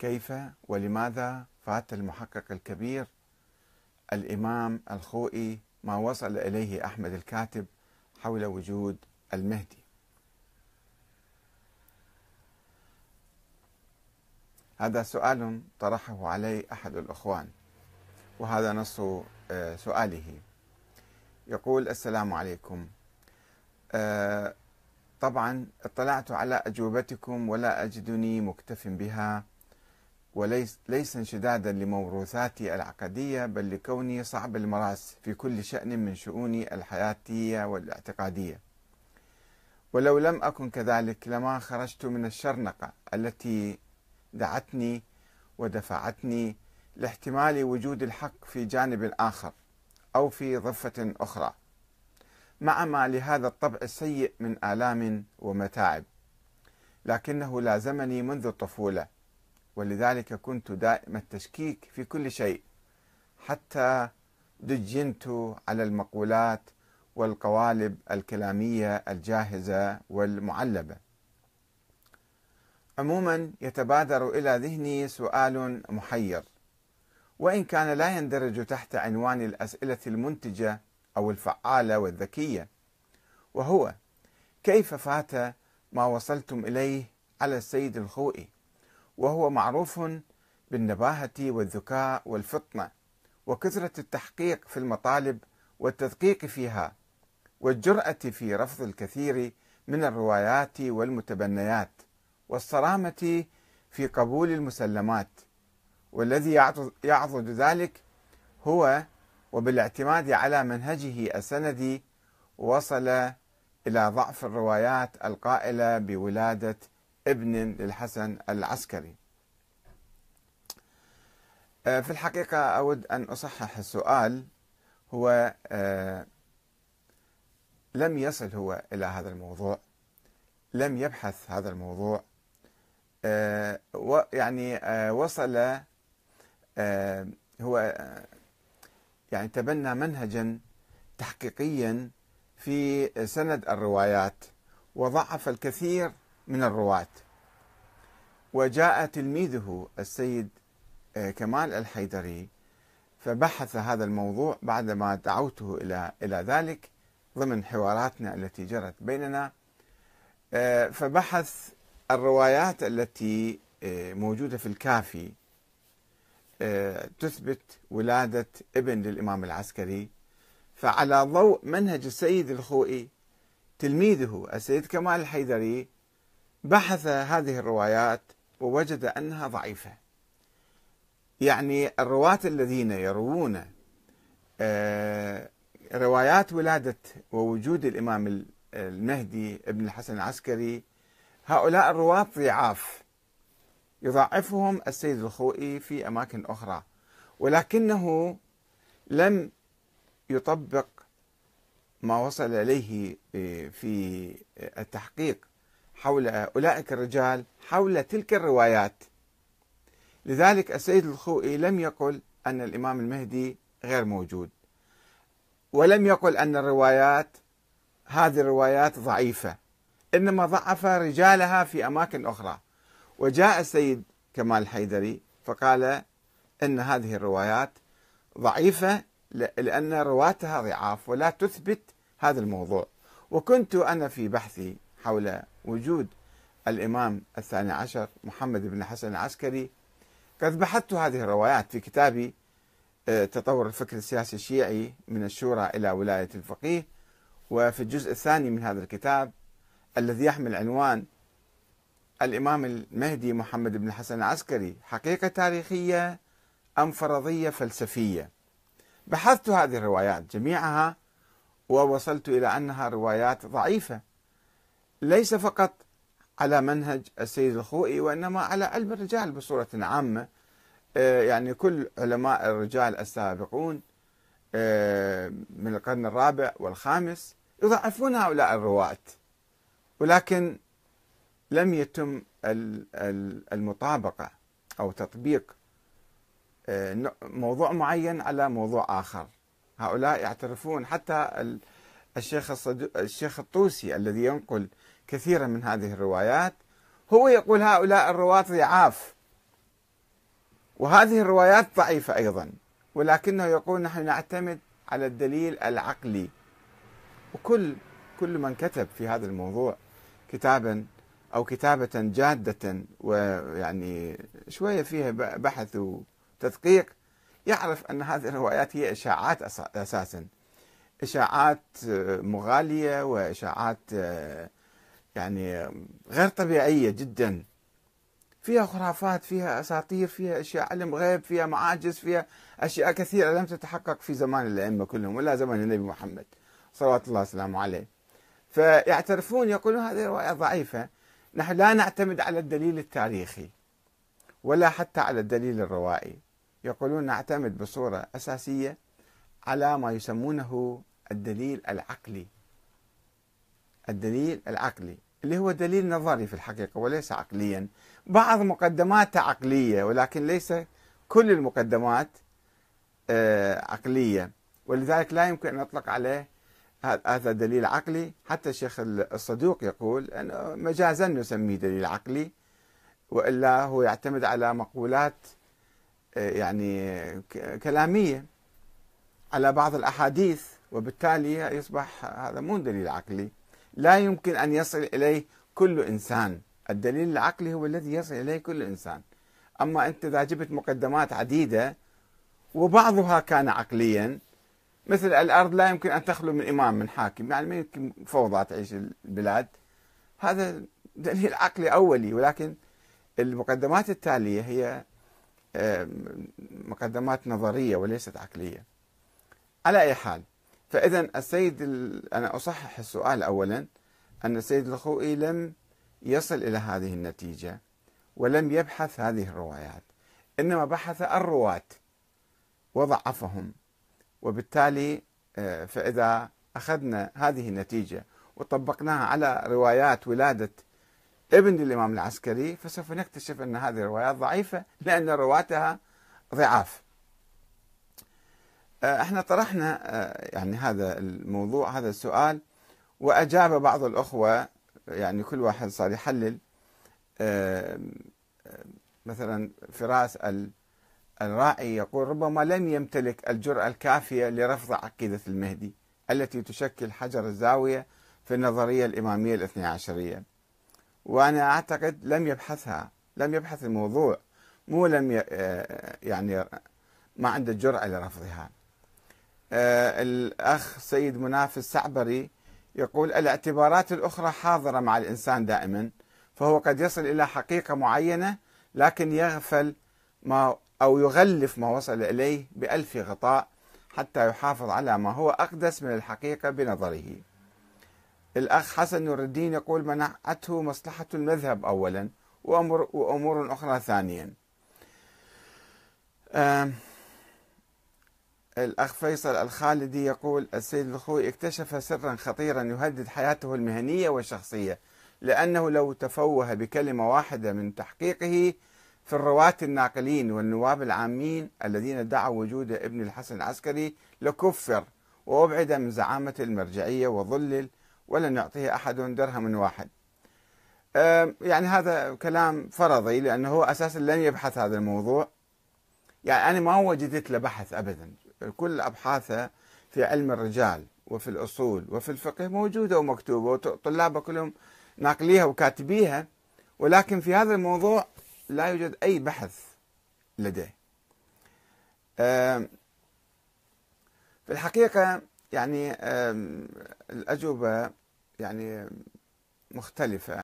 كيف ولماذا فات المحقق الكبير الامام الخوئي ما وصل اليه احمد الكاتب حول وجود المهدي. هذا سؤال طرحه علي احد الاخوان وهذا نص آه، سؤاله يقول السلام عليكم آه، طبعا اطلعت على اجوبتكم ولا اجدني مكتف بها وليس ليس انشدادا لموروثاتي العقدية بل لكوني صعب المراس في كل شأن من شؤوني الحياتية والاعتقادية ولو لم أكن كذلك لما خرجت من الشرنقة التي دعتني ودفعتني لاحتمال وجود الحق في جانب آخر أو في ضفة أخرى مع ما لهذا الطبع السيء من آلام ومتاعب لكنه لازمني منذ الطفوله ولذلك كنت دائم التشكيك في كل شيء حتى دجنت على المقولات والقوالب الكلاميه الجاهزه والمعلبه. عموما يتبادر الى ذهني سؤال محير وان كان لا يندرج تحت عنوان الاسئله المنتجه او الفعاله والذكيه وهو كيف فات ما وصلتم اليه على السيد الخوئي؟ وهو معروف بالنباهة والذكاء والفطنة وكثرة التحقيق في المطالب والتدقيق فيها والجرأة في رفض الكثير من الروايات والمتبنيات والصرامة في قبول المسلمات والذي يعضد ذلك هو وبالاعتماد على منهجه السندي وصل إلى ضعف الروايات القائلة بولادة ابن للحسن العسكري آه، في الحقيقة أود أن أصحح السؤال هو آه، لم يصل هو إلى هذا الموضوع لم يبحث هذا الموضوع آه، يعني وصل هو يعني تبنى منهجا تحقيقيا في سند الروايات وضعف الكثير من الرواة وجاء تلميذه السيد آه، كمال الحيدري فبحث هذا الموضوع بعدما دعوته الى الى ذلك ضمن حواراتنا التي جرت بيننا آه، فبحث الروايات التي آه، موجوده في الكافي تثبت ولاده ابن للامام العسكري فعلى ضوء منهج السيد الخوئي تلميذه السيد كمال الحيدري بحث هذه الروايات ووجد أنها ضعيفة يعني الرواة الذين يروون آه، روايات ولادة ووجود الإمام المهدي ابن الحسن العسكري هؤلاء الرواة ضعاف يضعفهم السيد الخوئي في أماكن أخرى ولكنه لم يطبق ما وصل إليه في التحقيق حول أولئك الرجال حول تلك الروايات لذلك السيد الخوئي لم يقل أن الإمام المهدي غير موجود ولم يقل أن الروايات هذه الروايات ضعيفة إنما ضعف رجالها في أماكن أخرى وجاء السيد كمال الحيدري فقال إن هذه الروايات ضعيفة لأن رواتها ضعاف ولا تثبت هذا الموضوع وكنت أنا في بحثي حول وجود الإمام الثاني عشر محمد بن حسن العسكري قد بحثت هذه الروايات في كتابي آه، تطور الفكر السياسي الشيعي من الشورى إلى ولاية الفقيه وفي الجزء الثاني من هذا الكتاب الذي يحمل عنوان الإمام المهدي محمد بن حسن العسكري حقيقة تاريخية أم فرضية فلسفية بحثت هذه الروايات جميعها ووصلت إلى أنها روايات ضعيفة ليس فقط على منهج السيد الخوئي وإنما على علم الرجال بصورة عامة آه، يعني كل علماء الرجال السابقون آه، من القرن الرابع والخامس يضعفون هؤلاء الرواة ولكن لم يتم المطابقة أو تطبيق آه، موضوع معين على موضوع آخر هؤلاء يعترفون حتى الشيخ الشيخ الطوسي الذي ينقل كثيرا من هذه الروايات هو يقول هؤلاء الرواة ضعاف وهذه الروايات ضعيفة أيضا ولكنه يقول نحن نعتمد على الدليل العقلي وكل كل من كتب في هذا الموضوع كتابا أو كتابة جادة ويعني شوية فيها بحث وتدقيق يعرف أن هذه الروايات هي إشاعات أساسا إشاعات مغالية وإشاعات يعني غير طبيعية جدا فيها خرافات فيها أساطير فيها أشياء علم غيب فيها معاجز فيها أشياء كثيرة لم تتحقق في زمان الأئمة كلهم ولا زمان النبي محمد صلوات الله وسلامه عليه فيعترفون يقولون هذه رواية ضعيفة نحن لا نعتمد على الدليل التاريخي ولا حتى على الدليل الروائي يقولون نعتمد بصورة أساسية على ما يسمونه الدليل العقلي الدليل العقلي اللي هو دليل نظري في الحقيقة وليس عقليا بعض مقدماته عقلية ولكن ليس كل المقدمات آه، عقلية ولذلك لا يمكن أن نطلق عليه هذا دليل عقلي حتى الشيخ الصدوق يقول أنه مجازا نسميه دليل عقلي وإلا هو يعتمد على مقولات آه، يعني كلامية على بعض الأحاديث وبالتالي يصبح هذا مو دليل عقلي لا يمكن أن يصل إليه كل إنسان الدليل العقلي هو الذي يصل إليه كل إنسان أما أنت إذا جبت مقدمات عديدة وبعضها كان عقليا مثل الأرض لا يمكن أن تخلو من إمام من حاكم يعني ما يمكن فوضى تعيش البلاد هذا دليل عقلي أولي ولكن المقدمات التالية هي مقدمات نظرية وليست عقلية على أي حال فإذا السيد ال... أنا أصحح السؤال أولا أن السيد الخوئي لم يصل إلى هذه النتيجة ولم يبحث هذه الروايات إنما بحث الرواة وضعفهم وبالتالي آه، فإذا أخذنا هذه النتيجة وطبقناها على روايات ولادة ابن الإمام العسكري فسوف نكتشف أن هذه الروايات ضعيفة لأن رواتها ضعاف آه، احنا طرحنا آه، يعني هذا الموضوع هذا السؤال واجاب بعض الاخوه يعني كل واحد صار يحلل آه، مثلا فراس الراعي يقول ربما لم يمتلك الجرأة الكافية لرفض عقيدة المهدي التي تشكل حجر الزاوية في النظرية الإمامية الاثنى عشرية وأنا أعتقد لم يبحثها لم يبحث الموضوع مو لم يعني ما عنده الجرأة لرفضها آه، الأخ سيد مناف السعبري يقول الاعتبارات الأخرى حاضرة مع الإنسان دائما فهو قد يصل إلى حقيقة معينة لكن يغفل ما أو يغلف ما وصل إليه بألف غطاء حتى يحافظ على ما هو أقدس من الحقيقة بنظره الأخ حسن نور الدين يقول منعته مصلحة المذهب أولا وأمور, وأمور أخرى ثانيا الأخ فيصل الخالدي يقول السيد الخوي اكتشف سرا خطيرا يهدد حياته المهنية والشخصية لأنه لو تفوه بكلمة واحدة من تحقيقه في الرواة الناقلين والنواب العامين الذين دعوا وجود ابن الحسن العسكري لكفر وأبعد من زعامة المرجعية وظلل ولن يعطيه أحد درهم واحد يعني هذا كلام فرضي لأنه هو أساسا لن يبحث هذا الموضوع يعني أنا ما وجدت له بحث أبدا كل أبحاثه في علم الرجال وفي الأصول وفي الفقه موجودة ومكتوبة وطلابه كلهم ناقليها وكاتبيها ولكن في هذا الموضوع لا يوجد أي بحث لديه في الحقيقة يعني الأجوبة يعني مختلفة